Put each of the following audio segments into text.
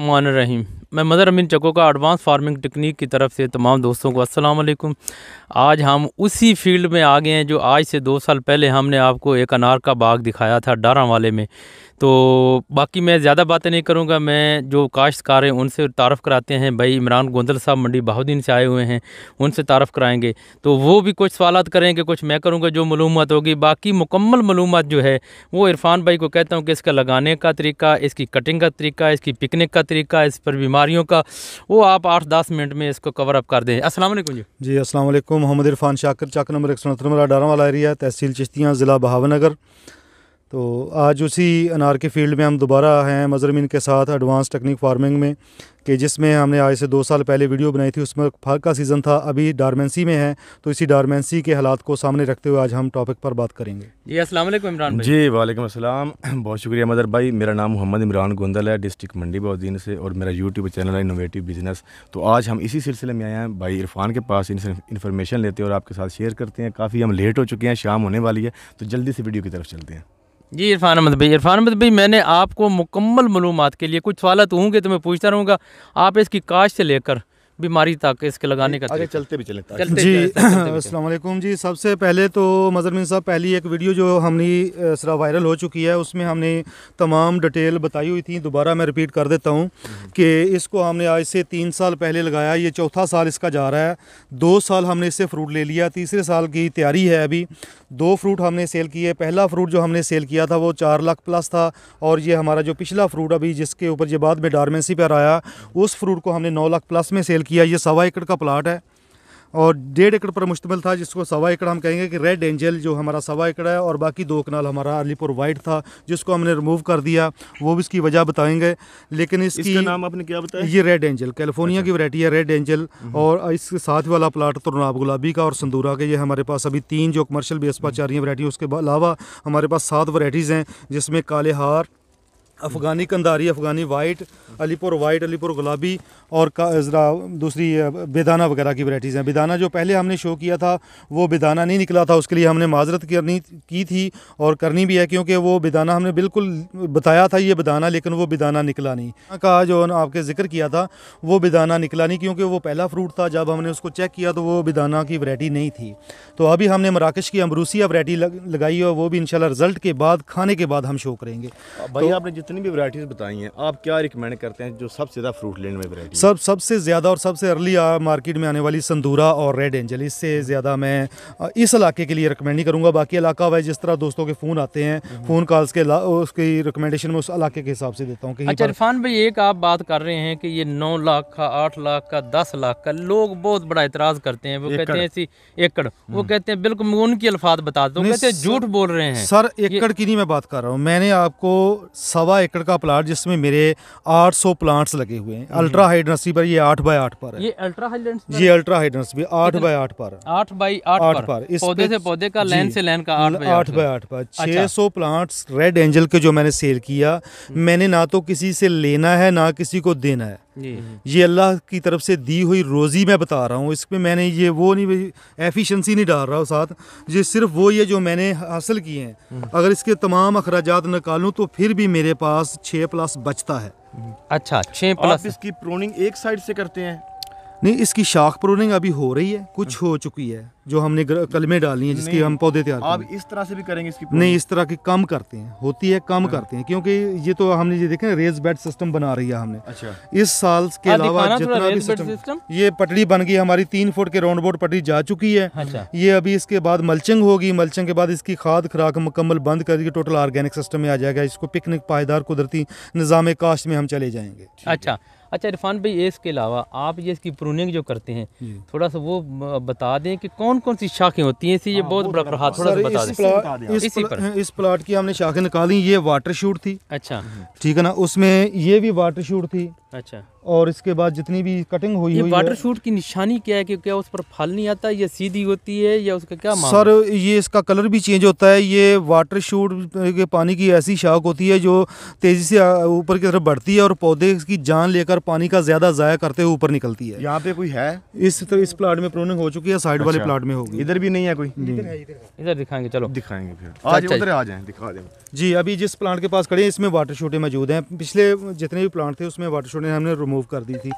रहीम मैं मदर अमीन चको का advance farming technique की तरफ से तमाम दोस्तों को अस्सलाम वालेकुम आज हम उसी फील्ड में आ गए हैं जो आज से दो साल पहले हमने आपको एक अनार का बाग दिखाया था डारा वाले में तो बाकी मैं ज़्यादा बातें नहीं करूँगा मैं जो काश्तकार हैं उनसे तारफ़ कराते हैं भाई इमरान गोंदल साहब मंडी बहाउद्दीन से आए हुए हैं उनसे तारफ़ कराएँगे तो वो भी कुछ सवाल करेंगे कुछ मैं करूँगा जो मलूमत होगी बाकी मुकम्मल मलूमत जो है वो इरफान भाई को कहता हूँ कि इसका लगाने का तरीका इसकी कटिंग का तरीका इसकी पिकनिक का तरीका इस पर बीमार बीमारियों का वो आप आठ दस मिनट में इसको कवर अप कर दें असलम जी जी असल मोहम्मद इरफान शाकर चाक नंबर एक सौ उनहत्तर मेरा डारा वाला एरिया तहसील चिश्तियाँ ज़िला बहावनगर तो आज उसी अनार के फील्ड में हम दोबारा हैं मजरमिन के साथ एडवांस टेक्निक फार्मिंग में कि जिसमें हमने आज से दो साल पहले वीडियो बनाई थी उसमें फल का सीज़न था अभी डारमेंसी में है तो इसी डारमेंसी के हालात को सामने रखते हुए आज हम टॉपिक पर बात करेंगे जी असल इमरान जी वालेकुम असलम बहुत शुक्रिया मदर भाई मेरा नाम मोहम्मद इमरान गोंदल है डिस्ट्रिक्ट मंडी बहुद्दीन से और मेरा यूट्यूब चैनल है इनोवेटिव बिजनेस तो आज हम इसी सिलसिले में आए हैं भाई इरफान के पास इन्फॉर्मेशन लेते हैं और आपके साथ शेयर करते हैं काफ़ी हम लेट हो चुके हैं शाम होने वाली है तो जल्दी से वीडियो की तरफ चलते हैं जी इरफान अहमद भाई इरफान अहमद भाई मैंने आपको मुकम्मल मलूमत के लिए कुछ सवाल तो होंगे तो मैं पूछता रहूँगा आप इसकी काश से लेकर बीमारी तक इसके लगाने का आगे चलते भी चले जी असलम जी सबसे पहले तो मजरमिन साहब पहली एक वीडियो जो हमने सरा वायरल हो चुकी है उसमें हमने तमाम डिटेल बताई हुई थी दोबारा मैं रिपीट कर देता हूँ कि इसको हमने आज से तीन साल पहले लगाया ये चौथा साल इसका जा रहा है दो साल हमने इससे फ्रूट ले लिया तीसरे साल की तैयारी है अभी दो फ्रूट हमने सेल किए पहला फ्रूट जो हमने सेल किया था वो चार लाख प्लस था और ये हमारा जो पिछला फ्रूट अभी जिसके ऊपर ये बाद में डारमेंसी पर आया उस फ्रूट को हमने नौ लाख प्लस में सेल किया ये सवा एकड़ का प्लाट है और डेढ़ एकड़ पर मुश्तमिल था जिसको सवा एकड़ हम कहेंगे कि रेड एंजल जो हमारा सवा एकड़ है और बाकी दो कनाल हमारा अलीपुर वाइट था जिसको हमने रिमूव कर दिया वो भी इसकी वजह बताएंगे लेकिन इसकी इसका नाम आपने क्या बताया ये रेड एंजल कैलिफोर्निया अच्छा। की वैरायटी है रेड एंजल हम्म। और इसके साथ वाला प्लाट तुरनाब गुलाबी का और संदूरा के ये हमारे पास अभी तीन जो कमर्शल बेस पर हम्म। चार वरायटियाँ उसके अलावा हमारे पास सात वरायटीज़ हैं जिसमें काले हार अफ़गानी कंदारी अफ़गानी वाइट अलीपुर वाइट अलीपुर गुलाबी और का दूसरी बेदाना वगैरह की वैराइटीज़ हैं बेदाना जो पहले हमने शो किया था वो बेदाना नहीं निकला था उसके लिए हमने माजरत करनी की थी और करनी भी है क्योंकि वो बेदाना हमने बिल्कुल बताया था ये बेदाना लेकिन वो बेदाना निकला नहीं का जो आपके ज़िक्र किया था वो बेदाना निकला नहीं क्योंकि वो पहला फ्रूट था जब हमने उसको चेक किया तो वो बेदाना की वरायटी नहीं थी तो अभी हमने मराकश की अमरूसिया वरायटी लगाई और वो भी इनशाला रिज़ल्ट के बाद खाने के बाद हम शो करेंगे भाई तो आपने जितनी भी वैरायटीज़ बताई हैं आप क्या रिकमेंड करते हैं जो सबसे ज़्यादा फ्रूट लेने में वैरायटी सब सबसे ज़्यादा और सबसे अर्ली मार्केट में आने वाली संदूरा और रेड एंजल इससे ज़्यादा मैं इस इलाके के लिए रिकमेंड नहीं करूँगा बाकी इलाका वाइज जिस तरह दोस्तों के फ़ोन आते हैं फ़ोन हम्म। कॉल्स के उसकी रिकमेंडेशन में उस इलाके के हिसाब से देता हूँ अच्छा इरफान भाई एक आप बात कर रहे हैं कि ये नौ लाख का आठ लाख का दस लाख का लोग बहुत बड़ा एतराज़ करते हैं वो कहते हैं ऐसी एकड़ वो हम्म। कहते हैं बिल्कुल उनकी अल्फात बता दो झूठ बोल रहे हैं सर एकड़ की नहीं मैं बात कर रहा हूँ मैंने आपको सवा सवा एकड़ का प्लाट जिसमें मेरे 800 प्लांट्स लगे हुए हैं अल्ट्रा हाइड नर्सरी पर ये आठ बाई आठ पर है ये अल्ट्रा हाइड ये अल्ट्रा हाइड नर्सरी आठ बाई आठ पर आठ बाई आठ पर इस पौधे से पौधे का लैन से लैन का आठ बाई आठ पर अच्छा। छह सौ प्लांट रेड एंजल के जो मैंने सेल किया हम्म। मैंने ना तो किसी से लेना है ना किसी को देना है ये अल्लाह की तरफ से दी हुई रोज़ी मैं बता रहा हूँ इसमें मैंने ये वो नहीं एफिशिएंसी नहीं डाल रहा हूँ साथ ये सिर्फ वो ये जो मैंने हासिल किए हैं हम्म। अगर इसके तमाम अखराज निकालूँ तो फिर भी मेरे पास छः प्लस बचता है अच्छा छः प्लस इसकी प्रोनिंग एक साइड से करते हैं नहीं इसकी शाख प्रोनिंग अभी हो रही है कुछ हम्म। हो चुकी है जो हमने कलमें डाली हैं जिसकी हम पौधे तैयार आप इस तरह से भी करेंगे इसकी नहीं इस तरह की कम करते हैं होती है कम हाँ। करते हैं क्योंकि ये तो हमने ये देखे रेज बेड सिस्टम बना रही है हमने अच्छा इस साल के अलावा जितना भी सिस्टम ये पटड़ी बन गई हमारी तीन फुट के राउंड बोर्ड पटड़ी जा चुकी है अच्छा। ये अभी इसके बाद मलचिंग होगी मलचिंग के बाद इसकी खाद खुराक मुकम्मल बंद करके टोटल ऑर्गेनिक सिस्टम में आ जाएगा इसको पिकनिक पायदार कुदरती निज़ाम काश्त में हम चले जाएंगे अच्छा अच्छा इरफान भाई इसके अलावा आप ये इसकी प्रूनिंग जो करते हैं थोड़ा सा वो बता दें कि कौन कौन कौन सी शाखें होती हैं इसी ये हाँ, बहुत बड़ा प्रभाव थोड़ा सा बता इस, प्ला, इस, इसी पर इस प्लाट की हमने शाखें निकाली ये वाटर शूट थी अच्छा ठीक है ना उसमें ये भी वाटर शूट थी अच्छा और इसके बाद जितनी भी कटिंग हुई ये वाटर शूट की निशानी क्या है कि क्या उस पर फल नहीं आता ये सीधी होती है या उसका क्या सर ये इसका कलर भी चेंज होता है ये वाटर शूट के पानी की ऐसी शाख होती है जो तेजी से ऊपर की तरफ बढ़ती है और पौधे की जान लेकर पानी का ज्यादा जाया करते हुए ऊपर निकलती है यहाँ पे कोई है इस तरह इस प्लाट में प्रोनिंग हो चुकी है साइड वाले प्लाट अच्छा। में होगी इधर भी नहीं है कोई इधर दिखाएंगे चलो दिखाएंगे फिर आ जाए दिखा जी अभी जिस प्लांट के पास खड़े हैं इसमें वाटर शूटे मौजूद है पिछले जितने भी प्लांट थे उसमें वाटर शूट ने हमने रिमूव कर दी थी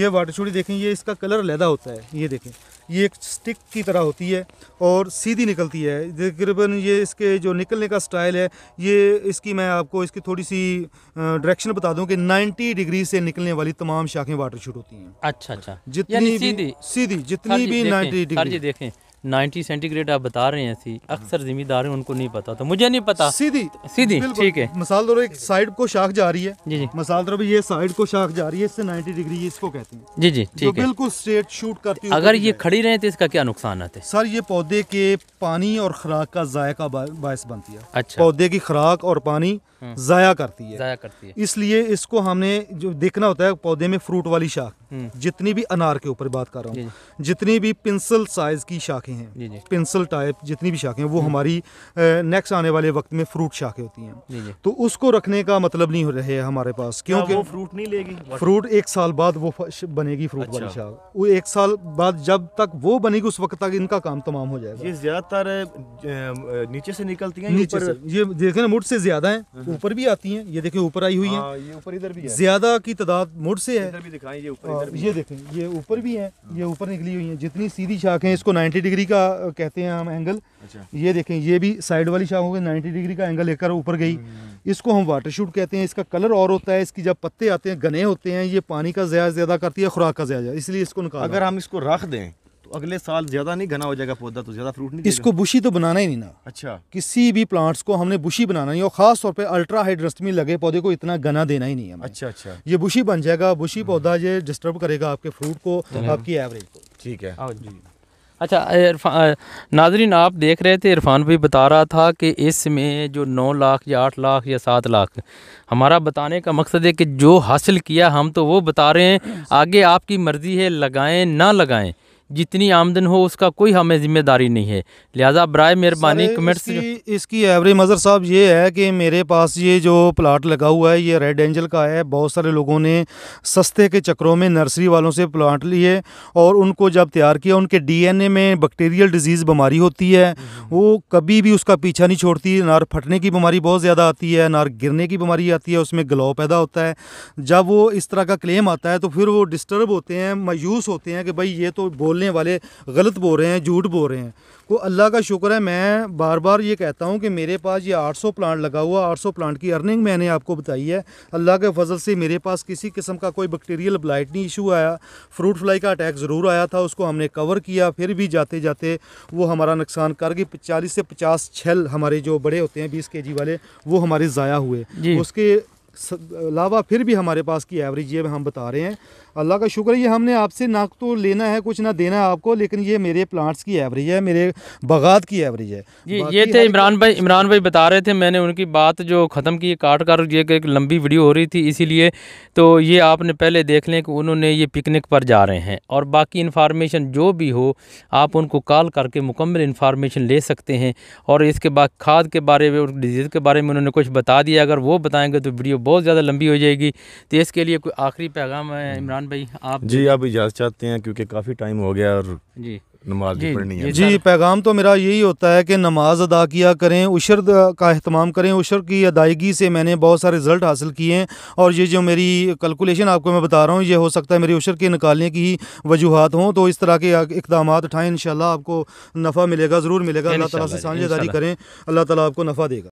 ये वाटर चूड़ी देखें ये इसका कलर लैदा होता है ये देखें ये एक स्टिक की तरह होती है और सीधी निकलती है तकरीबन ये इसके जो निकलने का स्टाइल है ये इसकी मैं आपको इसकी थोड़ी सी डायरेक्शन बता दूं कि 90 डिग्री से निकलने वाली तमाम शाखें वाटर शूट होती हैं अच्छा अच्छा जितनी सीधी सीधी जितनी भी नाइन्टी डिग्री देखें 90 सेंटीग्रेड आप बता रहे हैं सी अक्सर जिम्मेदार उनको नहीं पता तो मुझे नहीं पता सीधी सीधी ठीक है मसाल दो एक साइड को शाख जा रही है जी जी मसाल दो ये साइड को शाख जा रही है इससे 90 डिग्री इसको कहते हैं जी जी ठीक है बिल्कुल स्ट्रेट शूट करती है अगर ये खड़ी रहे तो इसका क्या नुकसान आते हैं सर ये पौधे के पानी और खुराक का जायका बायस बनती है अच्छा पौधे की खुराक और पानी हम्म। जाया करती है जाया करती है इसलिए इसको हमने जो देखना होता है पौधे में फ्रूट वाली शाख जितनी भी अनार के ऊपर बात कर रहा हूँ जितनी भी पिंसल साइज की शाखें हैं पिंसल टाइप जितनी भी शाखें वो हम्म। हमारी नेक्स्ट आने वाले वक्त में फ्रूट शाखें होती हैं तो उसको रखने का मतलब नहीं हो रहे हमारे पास क्योंकि फ्रूट नहीं लेगी फ्रूट एक साल बाद वो बनेगी फ्रूट वाली अच्छा। शाख वो एक साल बाद जब तक वो बनेगी उस वक्त तक इनका काम तमाम हो जाएगा ये ज्यादातर नीचे से निकलती है नीचे ये ये देखें मुठ से ज्यादा है हम्म, हम्म। ऊपर भी आती है ये देखे ऊपर आई हुई हाँ, है ज्यादा की तादाद मुठ से है ये देखें ये ऊपर भी है ये हाँ। ऊपर निकली हुई है जितनी सीधी शाखें इसको 90 डिग्री का कहते हैं हम एंगल अच्छा। ये देखें ये भी साइड वाली शाखों के 90 डिग्री का एंगल लेकर ऊपर गई हम्म, हम्म। इसको हम वाटर शूट कहते हैं इसका कलर और होता है इसकी जब पत्ते आते हैं घने होते हैं ये पानी का ज़्यादा ज़्यादा करती है खुराक का ज़्यादा इसलिए इसको निकाल अगर हम इसको रख दें तो अगले साल ज़्यादा नहीं घना हो जाएगा पौधा तो ज़्यादा फ्रूट नहीं इसको बुशी तो बनाना ही नहीं ना अच्छा किसी भी प्लांट्स को हमने बुशी बनाना नहीं और ख़ास तौर पे अल्ट्रा हाइड्रस्ट में लगे पौधे को इतना घना देना ही नहीं है अच्छा अच्छा ये बुशी बन जाएगा बुशी हम्म। पौधा ये डिस्टर्ब करेगा आपके फ्रूट को हम्म। आपकी एवरेज को ठीक है हाँ अच्छा नाजरीन आप देख रहे थे इरफान भाई बता रहा था कि इसमें जो नौ लाख या आठ लाख या सात लाख हमारा बताने का मकसद है कि जो हासिल किया हम तो वो बता रहे हैं आगे आपकी मर्ज़ी है लगाएं ना लगाएं जितनी आमदन हो उसका कोई हमें जिम्मेदारी नहीं है लिहाजा बर मेहरबानी कमेंट्स इसकी, इसकी एवरेज मज़र साहब ये है कि मेरे पास ये जो प्लाट लगा हुआ है ये रेड एंजल का है बहुत सारे लोगों ने सस्ते के चक्रों में नर्सरी वालों से प्लाट लिए और उनको जब तैयार किया उनके डीएनए में बैक्टीरियल डिजीज़ बीमारी होती है वो कभी भी उसका पीछा नहीं छोड़ती नार फटने की बीमारी बहुत ज़्यादा आती है नार गिरने की बीमारी आती है उसमें गलाव पैदा होता है जब वो इस तरह का क्लेम आता है तो फिर वो डिस्टर्ब होते हैं मायूस होते हैं कि भाई ये तो बोल बोलने वाले गलत बोल रहे हैं झूठ बोल रहे हैं को अल्लाह का शुक्र है मैं बार बार ये कहता हूँ कि मेरे पास ये 800 प्लांट लगा हुआ 800 प्लांट की अर्निंग मैंने आपको बताई है अल्लाह के फजल से मेरे पास किसी किस्म का कोई बैक्टीरियल ब्लाइट नहीं इशू आया फ्रूट फ्लाई का अटैक ज़रूर आया था उसको हमने कवर किया फिर भी जाते जाते वो हमारा नुकसान कर गई चालीस से पचास छल हमारे जो बड़े होते हैं बीस के वाले वो हमारे ज़ाया हुए उसके लावा फिर भी हमारे पास की एवरेज ये हम बता रहे हैं अल्लाह का शुक्र ये हमने आपसे ना तो लेना है कुछ ना देना है आपको लेकिन ये मेरे प्लांट्स की एवरेज है मेरे बगात की एवरेज है जी ये थे इमरान भाई इमरान भाई बता रहे थे मैंने उनकी बात जो ख़त्म की काट कर ये एक लंबी वीडियो हो रही थी इसीलिए तो ये आपने पहले देख लें कि उन्होंने ये पिकनिक पर जा रहे हैं और बाकी इन्फॉर्मेशन जो भी हो आप उनको कॉल करके मुकम्मल इन्फॉर्मेशन ले सकते हैं और इसके बाद खाद के बारे में और डिजीज़ के बारे में उन्होंने कुछ बता दिया अगर वो बताएँगे तो वीडियो बहुत ज़्यादा लंबी हो जाएगी तो इसके लिए कोई आखिरी पैगाम है हम्म। इमरान भाई आप जी आप इजाज़त चाहते हैं क्योंकि काफ़ी टाइम हो गया और जी नमाज जी, पढ़नी है जी पैगाम तो मेरा यही होता है कि नमाज अदा किया करें उशर का अहतमाम करें उशर की अदायगी से मैंने बहुत सारे रिजल्ट हासिल किए हैं और ये जो मेरी कैलकुलेशन आपको मैं बता रहा हूँ ये हो सकता है मेरी उशर के निकालने की ही वजूहत हों तो इस तरह के इकदाम उठाएँ इन आपको नफ़ा मिलेगा ज़रूर मिलेगा अल्लाह तला से साझेदारी करें अल्लाह तला आपको नफ़ा देगा